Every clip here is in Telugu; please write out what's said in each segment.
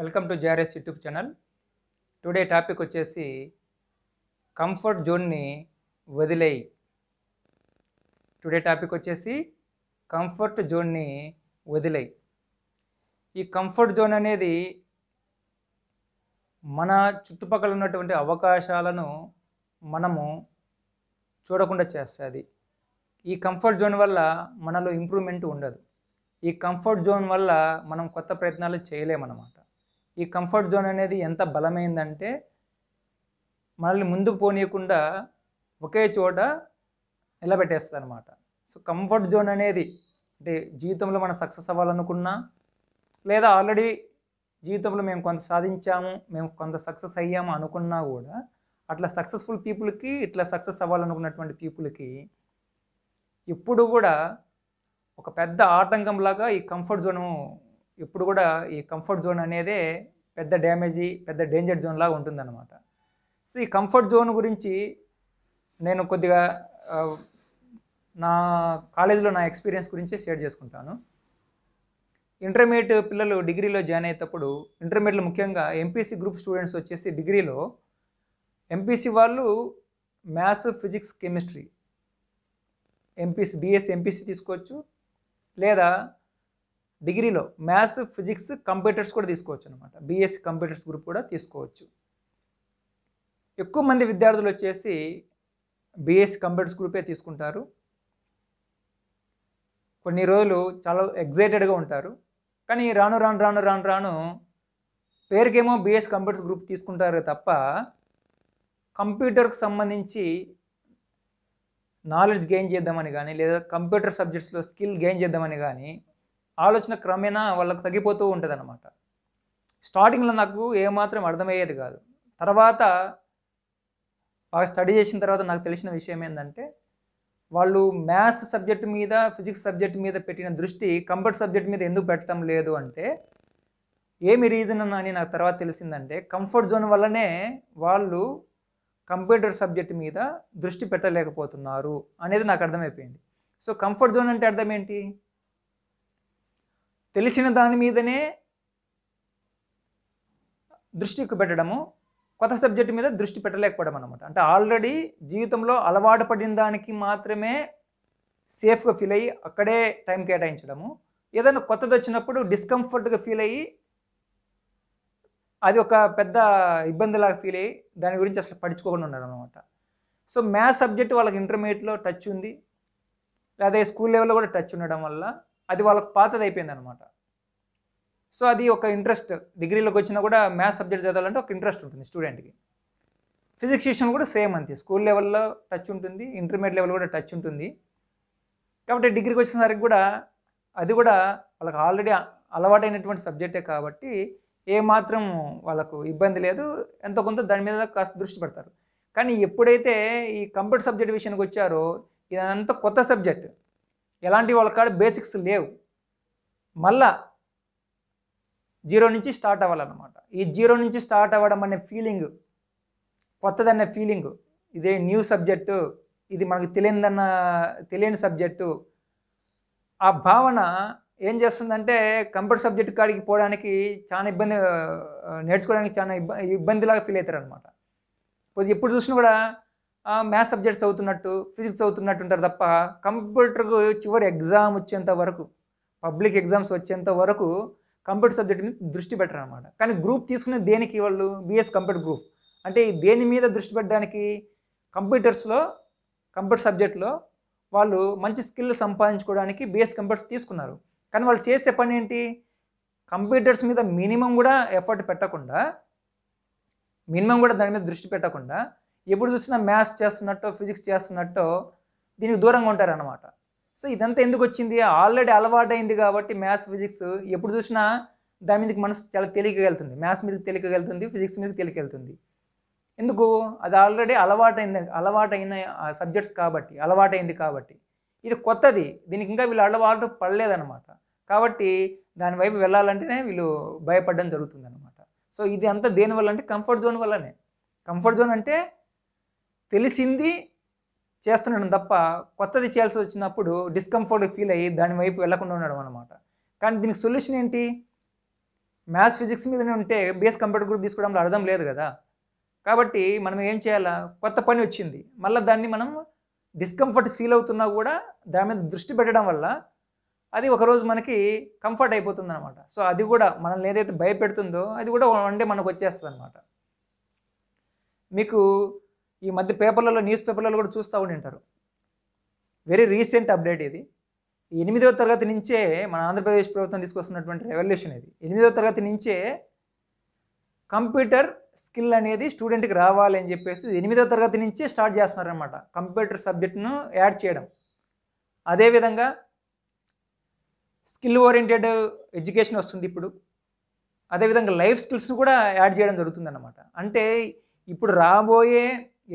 welcome to JRS YouTube channel today topic వచ్చేసి కంఫర్ట్ జోన్ని వదిలేయి టుడే టాపిక్ వచ్చేసి కంఫర్ట్ జోన్ని వదిలేయి ఈ కంఫర్ట్ జోన్ అనేది మన చుట్టుపక్కల ఉన్నటువంటి అవకాశాలను మనము చూడకుండా చేస్తుంది ఈ కంఫర్ట్ జోన్ వల్ల మనలో ఇంప్రూవ్మెంట్ ఉండదు ఈ కంఫర్ట్ జోన్ వల్ల మనం కొత్త ప్రయత్నాలు చేయలేమన్నమాట ఈ కంఫర్ట్ జోన్ అనేది ఎంత బలమైందంటే మనల్ని ముందుకు పోనీయకుండా ఒకే చోట నిలబెట్టేస్తుంది అనమాట సో కంఫర్ట్ జోన్ అనేది అంటే జీవితంలో మనం సక్సెస్ అవ్వాలనుకున్నా లేదా ఆల్రెడీ జీవితంలో మేము కొంత సాధించాము మేము కొంత సక్సెస్ అయ్యాము అనుకున్నా కూడా అట్లా సక్సెస్ఫుల్ పీపుల్కి ఇట్లా సక్సెస్ అవ్వాలనుకున్నటువంటి పీపుల్కి ఎప్పుడు కూడా ఒక పెద్ద ఆటంకంలాగా ఈ కంఫర్ట్ జోను ఎప్పుడు కూడా ఈ కంఫర్ట్ జోన్ అనేదే పెద్ద డ్యామేజీ పెద్ద డేంజర్ జోన్ లాగా ఉంటుందన్నమాట సో ఈ కంఫర్ట్ జోన్ గురించి నేను కొద్దిగా నా కాలేజీలో నా ఎక్స్పీరియన్స్ గురించి షేర్ చేసుకుంటాను ఇంటర్మీడియట్ పిల్లలు డిగ్రీలో జాయిన్ అయ్యేటప్పుడు ఇంటర్మీడియట్లో ముఖ్యంగా ఎంపీసీ గ్రూప్ స్టూడెంట్స్ వచ్చేసి డిగ్రీలో ఎంపీసీ వాళ్ళు maths physics chemistry MPC BS MPC తీసుకోవచ్చు లేదా డిగ్రీలో మ్యాథ్స్ ఫిజిక్స్ కంప్యూటర్స్ కూడా తీసుకోవచ్చు అనమాట బీఎస్సీ e కంప్యూటర్స్ గ్రూప్ కూడా తీసుకోవచ్చు ఎక్కువ మంది విద్యార్థులు వచ్చేసి బీఎస్సీ e కంప్యూటర్స్ గ్రూపే తీసుకుంటారు కొన్ని రోజులు చాలా ఎగ్జైటెడ్గా ఉంటారు కానీ రాను రాను రాను రాను రాను పేరుకేమో బీఎస్ e కంప్యూటర్స్ గ్రూప్ తీసుకుంటారు తప్ప కంప్యూటర్కి సంబంధించి నాలెడ్జ్ గెయిన్ చేద్దామని కానీ లేదా కంప్యూటర్ సబ్జెక్ట్స్లో స్కిల్ గెయిన్ చేద్దామని కానీ ఆలోచన క్రమేణా వాళ్ళకు తగ్గిపోతూ ఉంటుంది అనమాట స్టార్టింగ్లో నాకు ఏమాత్రం అర్థమయ్యేది కాదు తర్వాత బాగా స్టడీ చేసిన తర్వాత నాకు తెలిసిన విషయం ఏంటంటే వాళ్ళు మ్యాథ్స్ సబ్జెక్ట్ మీద ఫిజిక్స్ సబ్జెక్ట్ మీద పెట్టిన దృష్టి కంఫర్ట్ సబ్జెక్ట్ మీద ఎందుకు పెట్టడం లేదు అంటే ఏమి రీజన్ అని నాకు తర్వాత తెలిసిందంటే కంఫర్ట్ జోన్ వల్లనే వాళ్ళు కంప్యూటర్ సబ్జెక్ట్ మీద దృష్టి పెట్టలేకపోతున్నారు అనేది నాకు అర్థమైపోయింది సో కంఫర్ట్ జోన్ అంటే అర్థం ఏంటి తెలిసిన దాని మీదనే దృష్టి పెట్టడము కొత్త సబ్జెక్ట్ మీద దృష్టి పెట్టలేకపోవడం అనమాట అంటే ఆల్రెడీ జీవితంలో అలవాటు పడిన దానికి మాత్రమే సేఫ్గా ఫీల్ అయ్యి అక్కడే టైం కేటాయించడము ఏదైనా కొత్తది వచ్చినప్పుడు డిస్కంఫర్ట్గా ఫీల్ అయ్యి అది ఒక పెద్ద ఇబ్బందిలాగా ఫీల్ అయ్యి దాని గురించి అసలు పడుచుకోకుండా ఉండడం అనమాట సో మ్యాథ్స్ సబ్జెక్ట్ వాళ్ళకి ఇంటర్మీడియట్లో టచ్ ఉంది లేదా స్కూల్ లెవెల్లో కూడా టచ్ ఉండడం వల్ల అది వాళ్ళకు పాతది అయిపోయింది అనమాట సో అది ఒక ఇంట్రెస్ట్ డిగ్రీలోకి వచ్చినా కూడా మ్యాథ్స్ సబ్జెక్ట్ చదవాలంటే ఒక ఇంట్రెస్ట్ ఉంటుంది స్టూడెంట్కి ఫిజిక్స్ విషయం కూడా సేమ్ అంతే స్కూల్ లెవెల్లో టచ్ ఉంటుంది ఇంటర్మీడియట్ లెవెల్ కూడా టచ్ ఉంటుంది కాబట్టి డిగ్రీకి వచ్చేసరికి కూడా అది కూడా వాళ్ళకి ఆల్రెడీ అలవాటైనటువంటి సబ్జెక్టే కాబట్టి ఏమాత్రం వాళ్ళకు ఇబ్బంది లేదు ఎంతో కొంత దాని మీద కాస్త దృష్టి పెడతారు కానీ ఎప్పుడైతే ఈ కంప్యూటర్ సబ్జెక్ట్ విషయానికి వచ్చారో ఇదంతా కొత్త సబ్జెక్ట్ ఎలాంటి వాళ్ళ కాడ బేసిక్స్ లేవు మళ్ళా జీరో నుంచి స్టార్ట్ అవ్వాలన్నమాట ఈ జీరో నుంచి స్టార్ట్ అవ్వడం అనే ఫీలింగ్ కొత్తదనే ఫీలింగ్ ఇదే న్యూ సబ్జెక్టు ఇది మనకు తెలియదన్న తెలియని సబ్జెక్టు ఆ భావన ఏం చేస్తుందంటే కంప్యూటర్ సబ్జెక్ట్ కాడికి పోవడానికి చాలా ఇబ్బంది నేర్చుకోవడానికి చాలా ఇబ్బంది ఇబ్బందిలాగా ఫీల్ అవుతారు అనమాట ఇప్పుడు చూసినా కూడా మ్యాథ్స్ సబ్జెక్ట్స్ చదువుతున్నట్టు ఫిజిక్స్ చదువుతున్నట్టు ఉంటారు తప్ప కంప్యూటర్కు చివరి ఎగ్జామ్ వచ్చేంత వరకు పబ్లిక్ ఎగ్జామ్స్ వచ్చేంత వరకు కంప్యూటర్ సబ్జెక్ట్ మీద దృష్టి పెట్టరు అనమాట కానీ గ్రూప్ తీసుకునే దేనికి వాళ్ళు బీఎస్ కంప్యూటర్ గ్రూప్ అంటే దేని మీద దృష్టి పెట్టడానికి కంప్యూటర్స్లో కంప్యూటర్ సబ్జెక్ట్లో వాళ్ళు మంచి స్కిల్ సంపాదించుకోవడానికి బీఎస్ కంప్యూటర్స్ తీసుకున్నారు కానీ వాళ్ళు చేసే పని ఏంటి కంప్యూటర్స్ మీద మినిమం కూడా ఎఫర్ట్ పెట్టకుండా మినిమం కూడా దాని మీద దృష్టి పెట్టకుండా ఎప్పుడు చూసినా మ్యాథ్స్ చేస్తున్నట్టు ఫిజిక్స్ చేస్తున్నట్టు దీనికి దూరంగా ఉంటారనమాట సో ఇదంతా ఎందుకు వచ్చింది ఆల్రెడీ అలవాటైంది కాబట్టి మ్యాథ్స్ ఫిజిక్స్ ఎప్పుడు చూసినా దాని మీదకి మనసు చాలా తెలియకెళ్తుంది వెళ్తుంది మ్యాథ్స్ మీదకి తెలియకెళ్తుంది వెళ్తుంది ఫిజిక్స్ మీదకి తెలియకెళ్తుంది ఎందుకు అది ఆల్రెడీ అలవాటైంది అలవాటైన సబ్జెక్ట్స్ కాబట్టి అలవాటైంది కాబట్టి ఇది కొత్తది దీనికి ఇంకా వీళ్ళు అలవాటు పడలేదనమాట కాబట్టి దానివైపు వెళ్ళాలంటేనే వీళ్ళు భయపడడం జరుగుతుంది అనమాట సో ఇది అంతా దేనివల్ల అంటే కంఫర్ట్ జోన్ వల్లనే కంఫర్ట్ జోన్ అంటే తెలిసింది చేస్తున్నాడు తప్ప కొత్తది చేయాల్సి వచ్చినప్పుడు డిస్కంఫర్ట్ ఫీల్ అయ్యి దాని వైపు వెళ్లకుండా ఉండడం అనమాట కానీ దీనికి సొల్యూషన్ ఏంటి మ్యాథ్స్ ఫిజిక్స్ మీదనే ఉంటే బేస్ కంప్యూటర్ గ్రూప్ తీసుకోవడంలో అర్థం లేదు కదా కాబట్టి మనం ఏం చేయాలా కొత్త పని వచ్చింది మళ్ళీ దాన్ని మనం డిస్కంఫర్ట్ ఫీల్ అవుతున్నా కూడా దాని మీద దృష్టి పెట్టడం వల్ల అది ఒకరోజు మనకి కంఫర్ట్ అయిపోతుంది అనమాట సో అది కూడా మనల్ని ఏదైతే భయపెడుతుందో అది కూడా వన్ డే మనకు వచ్చేస్తుంది అనమాట మీకు ఈ మధ్య పేపర్లలో న్యూస్ పేపర్లలో కూడా చూస్తూ ఉండింటారు వెరీ రీసెంట్ అప్డేట్ ఇది ఎనిమిదవ తరగతి నుంచే మన ఆంధ్రప్రదేశ్ ప్రభుత్వం తీసుకొస్తున్నటువంటి రెవల్యూషన్ ఇది ఎనిమిదవ తరగతి నుంచే కంప్యూటర్ స్కిల్ అనేది స్టూడెంట్కి రావాలి అని చెప్పేసి ఎనిమిదవ తరగతి నుంచే స్టార్ట్ చేస్తున్నారనమాట కంప్యూటర్ సబ్జెక్ట్ను యాడ్ చేయడం అదేవిధంగా స్కిల్ ఓరియంటెడ్ ఎడ్యుకేషన్ వస్తుంది ఇప్పుడు అదేవిధంగా లైఫ్ స్కిల్స్ను కూడా యాడ్ చేయడం జరుగుతుంది అనమాట అంటే ఇప్పుడు రాబోయే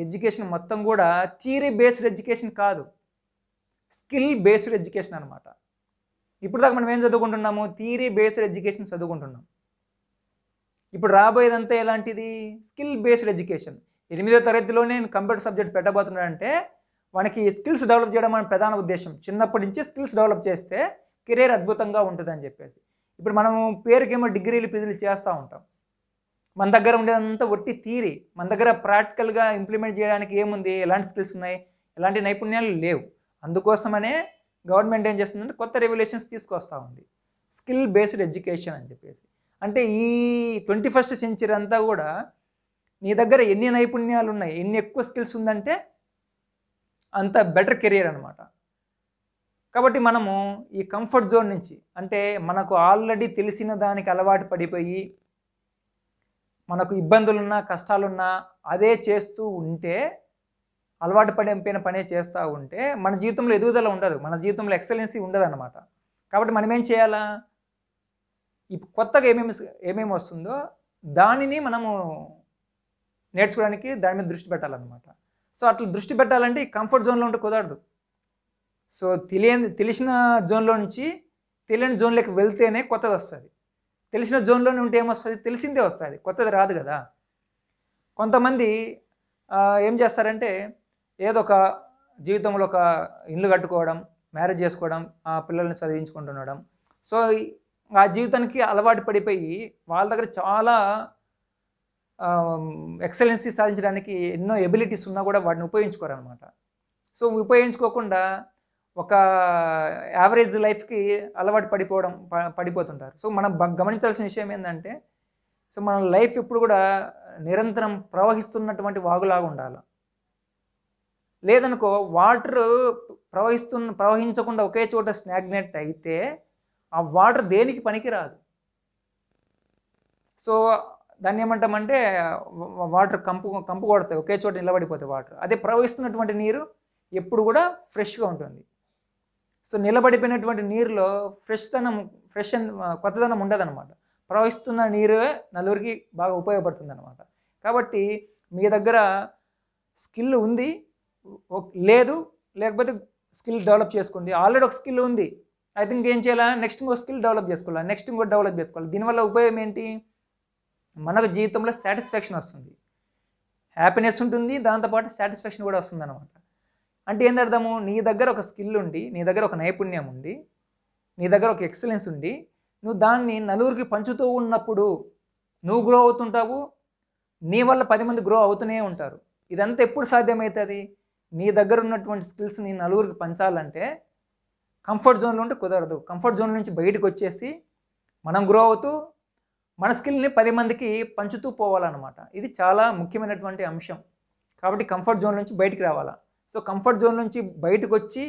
ఎడ్యుకేషన్ మొత్తం కూడా థియరీ బేస్డ్ ఎడ్యుకేషన్ కాదు స్కిల్ బేస్డ్ ఎడ్యుకేషన్ అనమాట ఇప్పుడు దాకా మనం ఏం చదువుకుంటున్నాము థియరీ బేస్డ్ ఎడ్యుకేషన్ చదువుకుంటున్నాం ఇప్పుడు రాబోయేదంతా ఎలాంటిది స్కిల్ బేస్డ్ ఎడ్యుకేషన్ ఎనిమిదో తరగతిలో నేను కంప్యూటర్ సబ్జెక్ట్ పెట్టబోతున్నాడంటే మనకి స్కిల్స్ డెవలప్ చేయడం మన ప్రధాన ఉద్దేశం చిన్నప్పటి నుంచి స్కిల్స్ డెవలప్ చేస్తే కెరీర్ అద్భుతంగా ఉంటుందని చెప్పేసి ఇప్పుడు మనం పేరుకేమో డిగ్రీలు పిజులు చేస్తూ ఉంటాం మన దగ్గర ఉండేదంతా ఒట్టి తీరి మన దగ్గర ప్రాక్టికల్గా ఇంప్లిమెంట్ చేయడానికి ఏముంది ఎలాంటి స్కిల్స్ ఉన్నాయి ఎలాంటి నైపుణ్యాలు లేవు అందుకోసమనే గవర్నమెంట్ ఏం చేస్తుందంటే కొత్త రెగ్యులేషన్స్ తీసుకొస్తూ ఉంది స్కిల్ బేస్డ్ ఎడ్యుకేషన్ అని చెప్పేసి అంటే ఈ ట్వంటీ ఫస్ట్ సెంచరీ అంతా కూడా నీ దగ్గర ఎన్ని నైపుణ్యాలు ఉన్నాయి ఎన్ని ఎక్కువ స్కిల్స్ ఉందంటే అంత బెటర్ కెరియర్ అనమాట కాబట్టి మనము ఈ కంఫర్ట్ జోన్ నుంచి అంటే మనకు ఆల్రెడీ తెలిసిన దానికి అలవాటు పడిపోయి మనకు ఇబ్బందులున్నా కష్టాలున్నా అదే చేస్తూ ఉంటే అలవాటు పడిపోయిన పనే చేస్తూ ఉంటే మన జీవితంలో ఎదుగుదల ఉండదు మన జీవితంలో ఎక్సలెన్సీ ఉండదు అనమాట కాబట్టి మనం ఏం చేయాలా ఇప్పుడు కొత్తగా ఏమేమి ఏమేమి వస్తుందో దానిని మనము నేర్చుకోవడానికి దాని మీద దృష్టి పెట్టాలన్నమాట సో అట్లా దృష్టి పెట్టాలంటే ఈ కంఫర్ట్ జోన్లో ఉంటే కుదరదు సో తెలియని తెలిసిన జోన్లో నుంచి తెలియని జోన్లోకి వెళ్తేనే కొత్తది వస్తుంది తెలిసిన జోన్లోనే ఉంటే ఏమొస్తుంది తెలిసిందే వస్తుంది కొత్తది రాదు కదా కొంతమంది ఏం చేస్తారంటే ఏదో ఒక జీవితంలో ఒక ఇల్లు కట్టుకోవడం మ్యారేజ్ చేసుకోవడం ఆ పిల్లల్ని చదివించుకుంటుండడం సో ఆ జీవితానికి అలవాటు పడిపోయి వాళ్ళ దగ్గర చాలా ఎక్సలెన్సీ సాధించడానికి ఎన్నో ఎబిలిటీస్ ఉన్నా కూడా వాటిని ఉపయోగించుకోరనమాట సో ఉపయోగించుకోకుండా ఒక యావరేజ్ లైఫ్కి అలవాటు పడిపోవడం పడిపోతుంటారు సో మనం గమనించాల్సిన విషయం ఏంటంటే సో మన లైఫ్ ఇప్పుడు కూడా నిరంతరం ప్రవహిస్తున్నటువంటి వాగులాగా ఉండాలి లేదనుకో వాటర్ ప్రవహిస్తున్న ప్రవహించకుండా ఒకే చోట స్నాగ్నెట్ అయితే ఆ వాటర్ దేనికి పనికిరాదు సో దాన్ని ఏమంటామంటే వాటర్ కంపు కంపు కొడతాయి ఒకే చోట నిలబడిపోతాయి వాటర్ అదే ప్రవహిస్తున్నటువంటి నీరు ఎప్పుడు కూడా ఫ్రెష్గా ఉంటుంది సో నిలబడిపోయినటువంటి నీరులో ఫ్రెష్తనం ఫ్రెష్ కొత్తదనం ఉండదన్నమాట ప్రవహిస్తున్న నీరే నలుగురికి బాగా ఉపయోగపడుతుంది అనమాట కాబట్టి మీ దగ్గర స్కిల్ ఉంది లేదు లేకపోతే స్కిల్ డెవలప్ చేసుకోండి ఆల్రెడీ ఒక స్కిల్ ఉంది ఐ థింక్ ఏం చేయాలా నెక్స్ట్ ఇంకో స్కిల్ డెవలప్ చేసుకోవాలి నెక్స్ట్ ఇంకో డెవలప్ చేసుకోవాలి దీనివల్ల ఉపయోగం ఏంటి మనకు జీవితంలో సాటిస్ఫాక్షన్ వస్తుంది హ్యాపీనెస్ ఉంటుంది దాంతోపాటు సాటిస్ఫాక్షన్ కూడా వస్తుంది అనమాట అంటే ఏందర్థము నీ దగ్గర ఒక స్కిల్ ఉండి నీ దగ్గర ఒక నైపుణ్యం ఉండి నీ దగ్గర ఒక ఎక్సలెన్స్ ఉండి నువ్వు దాన్ని నలుగురికి పంచుతూ ఉన్నప్పుడు నువ్వు గ్రో అవుతుంటావు నీ వల్ల పది మంది గ్రో అవుతూనే ఉంటారు ఇదంతా ఎప్పుడు సాధ్యమవుతుంది నీ దగ్గర ఉన్నటువంటి స్కిల్స్ని నలుగురికి పంచాలంటే కంఫర్ట్ జోన్లో ఉంటే కుదరదు కంఫర్ట్ జోన్ నుంచి బయటకు వచ్చేసి మనం గ్రో అవుతూ మన స్కిల్ని పది మందికి పంచుతూ పోవాలన్నమాట ఇది చాలా ముఖ్యమైనటువంటి అంశం కాబట్టి కంఫర్ట్ జోన్ నుంచి బయటికి రావాలా సో కంఫర్ట్ జోన్ నుంచి బయటకు వచ్చి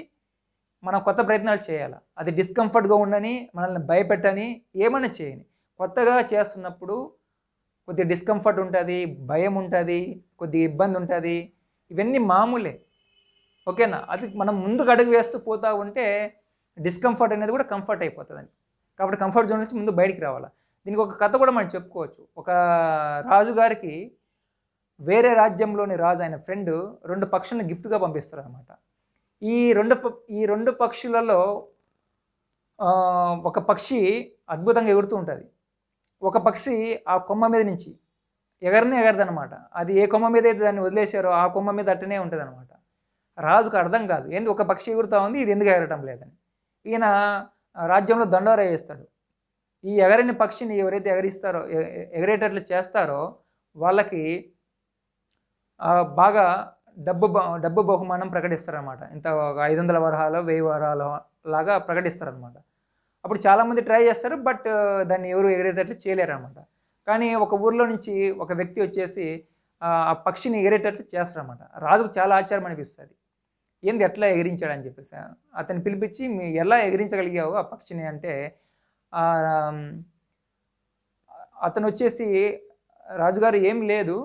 మనం కొత్త ప్రయత్నాలు చేయాలి అది డిస్కంఫర్ట్గా ఉండని మనల్ని భయపెట్టని ఏమైనా చేయని కొత్తగా చేస్తున్నప్పుడు కొద్దిగా డిస్కంఫర్ట్ ఉంటుంది భయం ఉంటుంది కొద్దిగా ఇబ్బంది ఉంటుంది ఇవన్నీ మామూలే ఓకేనా అది మనం ముందుకు అడుగు వేస్తూ పోతూ ఉంటే డిస్కంఫర్ట్ అనేది కూడా కంఫర్ట్ అయిపోతుందండి కాబట్టి కంఫర్ట్ జోన్ నుంచి ముందు బయటికి రావాలి దీనికి ఒక కథ కూడా మనం చెప్పుకోవచ్చు ఒక రాజుగారికి వేరే రాజ్యంలోని రాజు ఆయన ఫ్రెండ్ రెండు పక్షులను గిఫ్ట్గా పంపిస్తారు అనమాట ఈ రెండు ఈ రెండు పక్షులలో ఒక పక్షి అద్భుతంగా ఎగురుతూ ఉంటుంది ఒక పక్షి ఆ కొమ్మ మీద నుంచి ఎగరనే ఎగరదనమాట అది ఏ కొమ్మ మీద అయితే దాన్ని వదిలేశారో ఆ కొమ్మ మీద అట్టనే ఉంటుంది అనమాట రాజుకు అర్థం కాదు ఏంది ఒక పక్షి ఎగురుతూ ఉంది ఇది ఎందుకు ఎగరటం లేదని ఈయన రాజ్యంలో దండోరా వేస్తాడు ఈ ఎగరని పక్షిని ఎవరైతే ఎగరిస్తారో ఎగరేటట్లు చేస్తారో వాళ్ళకి బాగా డబ్బు డబ్బు బహుమానం ప్రకటిస్తారనమాట ఇంత ఒక ఐదు వందల వరహాలు వెయ్యి వరహాలు లాగా ప్రకటిస్తారనమాట అప్పుడు చాలామంది ట్రై చేస్తారు బట్ దాన్ని ఎవరు ఎగిరేటట్లు చేయలేరనమాట కానీ ఒక ఊర్లో నుంచి ఒక వ్యక్తి వచ్చేసి ఆ పక్షిని ఎగిరేటట్లు చేస్తారనమాట రాజుకు చాలా ఆశ్చర్యం అనిపిస్తుంది ఏంది ఎట్లా ఎగిరించాడని చెప్పేసి అతన్ని పిలిపించి మీ ఎలా ఎగిరించగలిగావు ఆ పక్షిని అంటే అతను వచ్చేసి రాజుగారు ఏం లేదు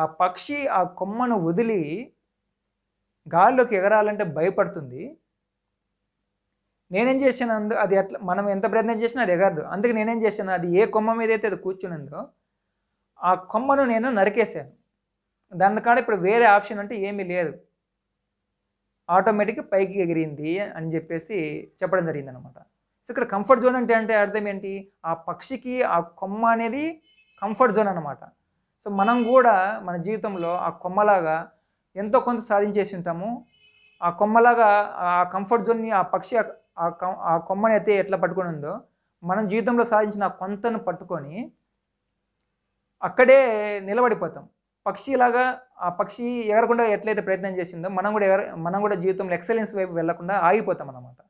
ఆ పక్షి ఆ కొమ్మను వదిలి గాల్లోకి ఎగరాలంటే భయపడుతుంది నేనేం చేశాను అందు అది అట్లా మనం ఎంత ప్రయత్నం చేసినా అది ఎగరదు అందుకే నేనేం చేశాను అది ఏ కొమ్మ మీద అయితే అది కూర్చునిందో ఆ కొమ్మను నేను నరికేశాను దాని కాడ ఇప్పుడు వేరే ఆప్షన్ అంటే ఏమీ లేదు ఆటోమేటిక్గా పైకి ఎగిరింది అని చెప్పేసి చెప్పడం జరిగింది అనమాట సో ఇక్కడ కంఫర్ట్ జోన్ అంటే అంటే అర్థం ఏంటి ఆ పక్షికి ఆ కొమ్మ అనేది కంఫర్ట్ జోన్ అనమాట సో మనం కూడా మన జీవితంలో ఆ కొమ్మలాగా ఎంతో కొంత సాధించేసి ఉంటాము ఆ కొమ్మలాగా ఆ కంఫర్ట్ జోన్ని ఆ పక్షి ఆ కొమ్మని అయితే ఎట్లా పట్టుకొని ఉందో మనం జీవితంలో సాధించిన కొంతను పట్టుకొని అక్కడే నిలబడిపోతాం పక్షిలాగా ఆ పక్షి ఎగరకుండా ఎట్లయితే ప్రయత్నం చేసిందో మనం కూడా ఎగర మనం కూడా జీవితంలో ఎక్సలెన్స్ వైపు వెళ్లకుండా ఆగిపోతాం అనమాట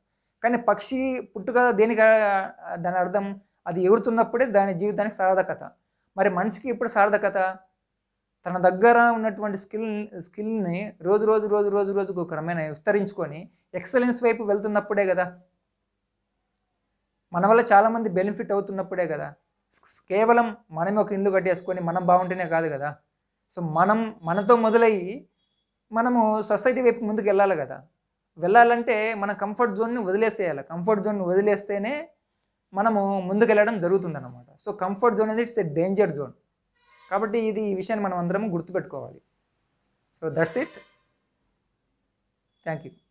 కానీ పక్షి పుట్టుక దేనికి దాని అర్థం అది ఎగురుతున్నప్పుడే దాని జీవితానికి సార్థకత మరి మనిషికి ఇప్పుడు సార్థకత తన దగ్గర ఉన్నటువంటి స్కిల్ స్కిల్ని రోజు రోజు రోజు రోజు రోజుకు క్రమేణా విస్తరించుకొని ఎక్సలెన్స్ వైపు వెళ్తున్నప్పుడే కదా మన వల్ల చాలామంది బెనిఫిట్ అవుతున్నప్పుడే కదా కేవలం మనమే ఒక ఇల్లు కట్టేసుకొని మనం బాగుంటేనే కాదు కదా సో మనం మనతో మొదలయ్యి మనము సొసైటీ వైపు ముందుకు వెళ్ళాలి కదా వెళ్ళాలంటే మన కంఫర్ట్ జోన్ని వదిలేసేయాలి కంఫర్ట్ జోన్ని వదిలేస్తేనే మనము ముందుకెళ్ళడం జరుగుతుందన్నమాట సో కంఫర్ట్ జోన్ అనేది ఇట్స్ ఎ డేంజర్ జోన్ కాబట్టి ఇది ఈ విషయాన్ని మనం అందరం గుర్తుపెట్టుకోవాలి so that's it thank you